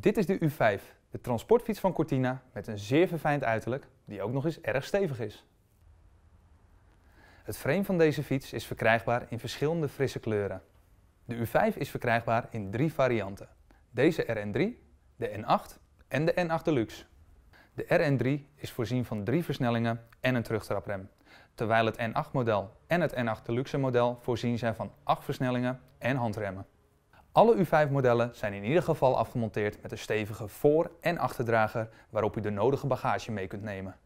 Dit is de U5, de transportfiets van Cortina met een zeer verfijnd uiterlijk die ook nog eens erg stevig is. Het frame van deze fiets is verkrijgbaar in verschillende frisse kleuren. De U5 is verkrijgbaar in drie varianten. Deze RN3, de N8 en de N8 Deluxe. De RN3 is voorzien van drie versnellingen en een terugtraprem, terwijl het N8 model en het N8 Deluxe model voorzien zijn van acht versnellingen en handremmen. Alle U5-modellen zijn in ieder geval afgemonteerd met een stevige voor- en achterdrager waarop u de nodige bagage mee kunt nemen.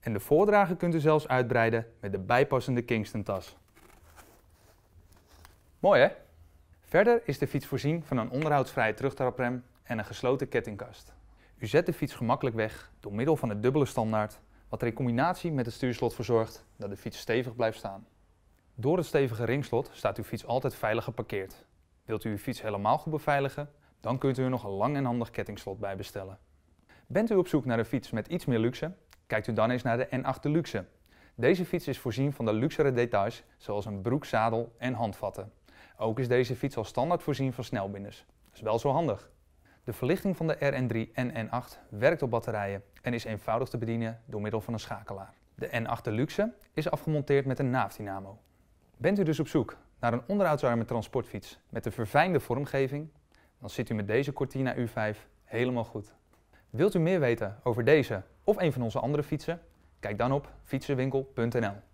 En de voordrager kunt u zelfs uitbreiden met de bijpassende Kingston-tas. Mooi hè? Verder is de fiets voorzien van een onderhoudsvrije terugtraprem en een gesloten kettingkast. U zet de fiets gemakkelijk weg door middel van het dubbele standaard, wat er in combinatie met het stuurslot voor zorgt dat de fiets stevig blijft staan. Door het stevige ringslot staat uw fiets altijd veilig geparkeerd. Wilt u uw fiets helemaal goed beveiligen? Dan kunt u er nog een lang en handig kettingslot bij bestellen. Bent u op zoek naar een fiets met iets meer luxe? Kijkt u dan eens naar de N8 Luxe. Deze fiets is voorzien van de luxere details zoals een broek, zadel en handvatten. Ook is deze fiets al standaard voorzien van snelbinders. Dat is wel zo handig. De verlichting van de RN3 en N8 werkt op batterijen en is eenvoudig te bedienen door middel van een schakelaar. De N8 Luxe is afgemonteerd met een naafdynamo. Bent u dus op zoek naar een onderhoudsarme transportfiets met de verfijnde vormgeving, dan zit u met deze Cortina U5 helemaal goed. Wilt u meer weten over deze of een van onze andere fietsen? Kijk dan op fietsenwinkel.nl.